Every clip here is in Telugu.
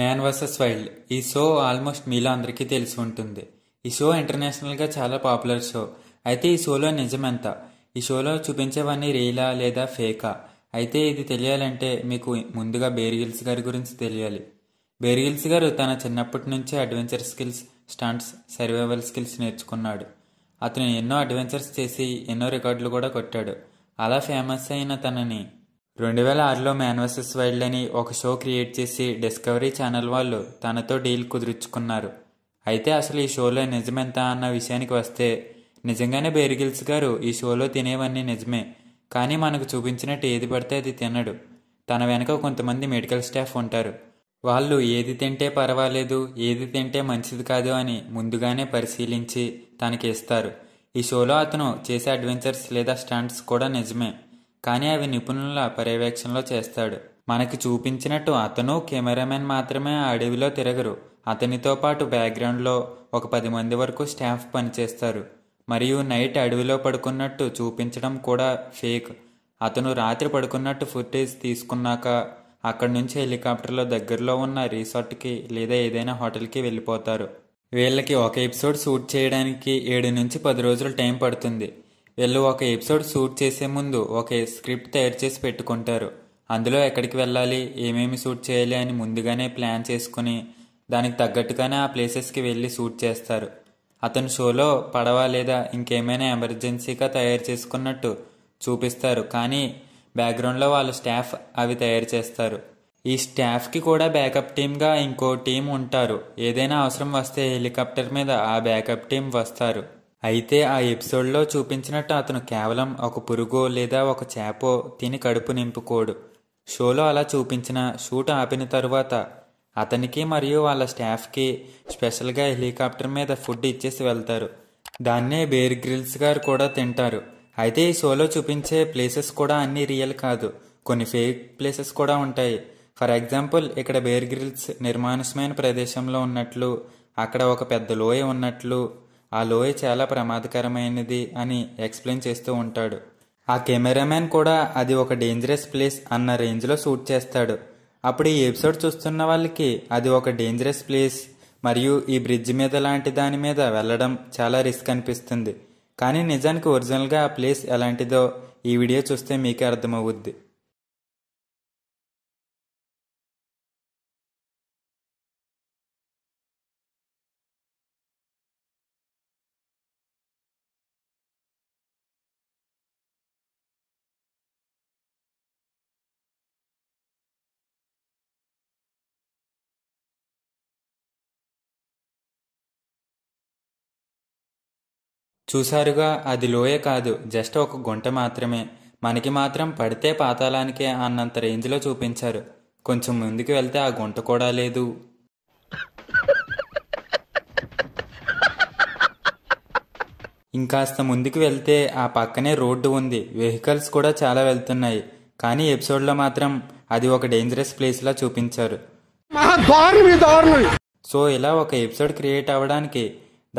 మ్యాన్ వర్సెస్ వైల్డ్ ఈ షో ఆల్మోస్ట్ మీలో అందరికీ తెలిసి ఉంటుంది ఈ షో ఇంటర్నేషనల్గా చాలా పాపులర్ షో అయితే ఈ షోలో నిజమెంత ఈ షోలో చూపించేవన్నీ రీలా లేదా ఫేకా అయితే ఇది తెలియాలంటే మీకు ముందుగా బేరిగిల్స్ గారి గురించి తెలియాలి బేరిగిల్స్ గారు తన చిన్నప్పటి నుంచే adventure skills stunts survival skills నేర్చుకున్నాడు అతను ఎన్నో అడ్వెంచర్స్ చేసి ఎన్నో రికార్డులు కూడా కొట్టాడు అలా ఫేమస్ అయిన తనని రెండు వేల ఆరులో మ్యాన్ వైల్డ్ అని ఒక షో క్రియేట్ చేసి డిస్కవరీ ఛానల్ వాళ్ళు తనతో డీల్ కుదుర్చుకున్నారు అయితే అసలు ఈ షోలో నిజమెంత అన్న విషయానికి వస్తే నిజంగానే బేరిగిల్స్ గారు ఈ షోలో తినేవన్నీ నిజమే కానీ మనకు చూపించినట్టు ఏది పడితే అది తినడు తన వెనక కొంతమంది మెడికల్ స్టాఫ్ ఉంటారు వాళ్ళు ఏది తింటే పర్వాలేదు ఏది తింటే మంచిది కాదు అని ముందుగానే పరిశీలించి తనకి ఇస్తారు ఈ షోలో అతను చేసే అడ్వెంచర్స్ లేదా స్టంట్స్ కూడా నిజమే కానీ అవి నిపుణుల పర్యవేక్షణలో చేస్తాడు మనకి చూపించినట్టు అతను కెమెరామెన్ మాత్రమే ఆ అడవిలో తిరగరు అతనితో పాటు బ్యాక్గ్రౌండ్లో ఒక పది మంది వరకు స్టాఫ్ పనిచేస్తారు మరియు నైట్ అడవిలో పడుకున్నట్టు చూపించడం కూడా ఫేక్ అతను రాత్రి పడుకున్నట్టు ఫుటేజ్ తీసుకున్నాక అక్కడి నుంచి హెలికాప్టర్లో దగ్గరలో ఉన్న రిసార్ట్కి లేదా ఏదైనా హోటల్కి వెళ్ళిపోతారు వీళ్ళకి ఒక ఎపిసోడ్ షూట్ చేయడానికి ఏడు నుంచి పది రోజులు టైం పడుతుంది వీళ్ళు ఒక ఎపిసోడ్ షూట్ చేసే ముందు ఒక స్క్రిప్ట్ తయారు చేసి పెట్టుకుంటారు అందులో ఎక్కడికి వెళ్ళాలి ఏమేమి షూట్ చేయాలి అని ముందుగానే ప్లాన్ చేసుకుని దానికి తగ్గట్టుగానే ఆ ప్లేసెస్కి వెళ్ళి షూట్ చేస్తారు అతను షోలో పడవ లేదా ఇంకేమైనా ఎమర్జెన్సీగా తయారు చేసుకున్నట్టు చూపిస్తారు కానీ బ్యాక్గ్రౌండ్లో వాళ్ళ స్టాఫ్ అవి తయారు చేస్తారు ఈ స్టాఫ్కి కూడా బ్యాకప్ టీమ్గా ఇంకో టీం ఉంటారు ఏదైనా అవసరం వస్తే హెలికాప్టర్ మీద ఆ బ్యాకప్ టీం వస్తారు అయితే ఆ ఎపిసోడ్లో చూపించినట్టు అతను కేవలం ఒక పురుగో లేదా ఒక చేపో తిని కడుపు నింపుకోడు షోలో అలా చూపించిన షూట్ ఆపిన తరువాత అతనికి మరియు వాళ్ళ స్టాఫ్కి స్పెషల్గా హెలికాప్టర్ మీద ఫుడ్ ఇచ్చేసి వెళ్తారు దాన్నే బేర్ గ్రిల్స్ గారు కూడా తింటారు అయితే ఈ షోలో చూపించే ప్లేసెస్ కూడా అన్ని రియల్ కాదు కొన్ని ఫేక్ ప్లేసెస్ కూడా ఉంటాయి ఫర్ ఎగ్జాంపుల్ ఇక్కడ బేర్ గ్రిల్స్ నిర్మానుష్యమైన ప్రదేశంలో ఉన్నట్లు అక్కడ ఒక పెద్ద లోయ ఉన్నట్లు ఆ లోయ చాలా ప్రమాదకరమైనది అని ఎక్స్ప్లెయిన్ చేస్తూ ఉంటాడు ఆ కెమెరామ్యాన్ కూడా అది ఒక డేంజరస్ ప్లేస్ అన్న రేంజ్లో షూట్ చేస్తాడు అప్పుడు ఈ ఎపిసోడ్ చూస్తున్న వాళ్ళకి అది ఒక డేంజరస్ ప్లేస్ మరియు ఈ బ్రిడ్జ్ మీద లాంటి దాని మీద వెళ్ళడం చాలా రిస్క్ అనిపిస్తుంది కానీ నిజానికి ఒరిజినల్గా ఆ ప్లేస్ ఎలాంటిదో ఈ వీడియో చూస్తే మీకే అర్థమవుద్ది చూశారుగా అది లోయ కాదు జస్ట్ ఒక గుంట మాత్రమే మనకి మాత్రం పడితే పాతాళానికే అన్నంత రేంజ్లో చూపించారు కొంచెం ముందుకు వెళ్తే ఆ గుంట కూడా లేదు ఇంకాస్త ముందుకు వెళ్తే ఆ పక్కనే రోడ్డు ఉంది వెహికల్స్ కూడా చాలా వెళ్తున్నాయి కానీ ఎపిసోడ్లో మాత్రం అది ఒక డేంజరస్ ప్లేస్లా చూపించారు సో ఇలా ఒక ఎపిసోడ్ క్రియేట్ అవ్వడానికి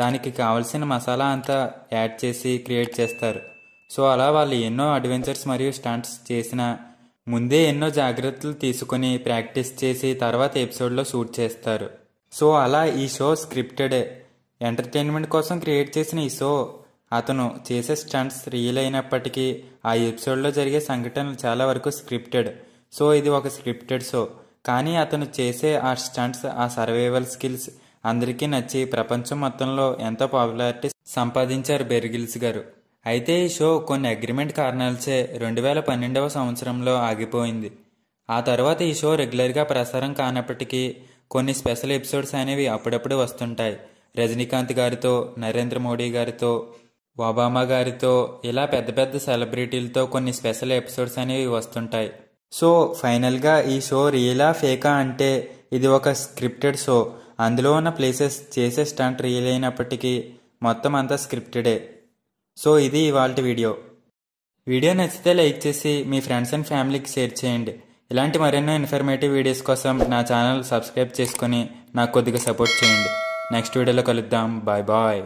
దానికి కావలసిన మసాలా అంతా యాడ్ చేసి క్రియేట్ చేస్తారు సో అలా వాళ్ళు ఎన్నో అడ్వెంచర్స్ మరియు స్టంట్స్ చేసిన ముందే ఎన్నో జాగ్రత్తలు తీసుకుని ప్రాక్టీస్ చేసి తర్వాత ఎపిసోడ్లో షూట్ చేస్తారు సో అలా ఈ షో స్క్రిప్టెడ్ ఎంటర్టైన్మెంట్ కోసం క్రియేట్ చేసిన ఈ షో అతను చేసే స్టంట్స్ రియల్ అయినప్పటికీ ఆ ఎపిసోడ్లో జరిగే సంఘటనలు చాలా వరకు స్క్రిప్టెడ్ సో ఇది ఒక స్క్రిప్టెడ్ షో కానీ అతను చేసే ఆ స్టంట్స్ ఆ సర్వైవల్ స్కిల్స్ అందరికీ నచ్చి ప్రపంచం మొత్తంలో ఎంతో పాపులారిటీ సంపాదించారు బెర్గిల్స్ గారు అయితే ఈ షో కొన్ని అగ్రిమెంట్ కారణాలచే రెండు వేల పన్నెండవ సంవత్సరంలో ఆగిపోయింది ఆ తర్వాత ఈ షో రెగ్యులర్గా ప్రసారం కానప్పటికీ కొన్ని స్పెషల్ ఎపిసోడ్స్ అనేవి అప్పుడప్పుడు వస్తుంటాయి రజనీకాంత్ గారితో నరేంద్ర మోడీ గారితో ఒబామా గారితో ఇలా పెద్ద పెద్ద సెలబ్రిటీలతో కొన్ని స్పెషల్ ఎపిసోడ్స్ అనేవి వస్తుంటాయి సో ఫైనల్గా ఈ షో రియలా ఫేకా అంటే ఇది ఒక స్క్రిప్టెడ్ షో అందులో ఉన్న ప్లేసెస్ చేసే స్టంట్ రియల్ అయినప్పటికీ మొత్తం అంతా స్క్రిప్టెడే సో ఇది ఇవాళ వీడియో వీడియో నచ్చితే లైక్ చేసి మీ ఫ్రెండ్స్ అండ్ ఫ్యామిలీకి షేర్ చేయండి ఇలాంటి మరెన్నో ఇన్ఫర్మేటివ్ వీడియోస్ కోసం నా ఛానల్ సబ్స్క్రైబ్ చేసుకుని నాకు కొద్దిగా సపోర్ట్ చేయండి నెక్స్ట్ వీడియోలో కలుద్దాం బాయ్ బాయ్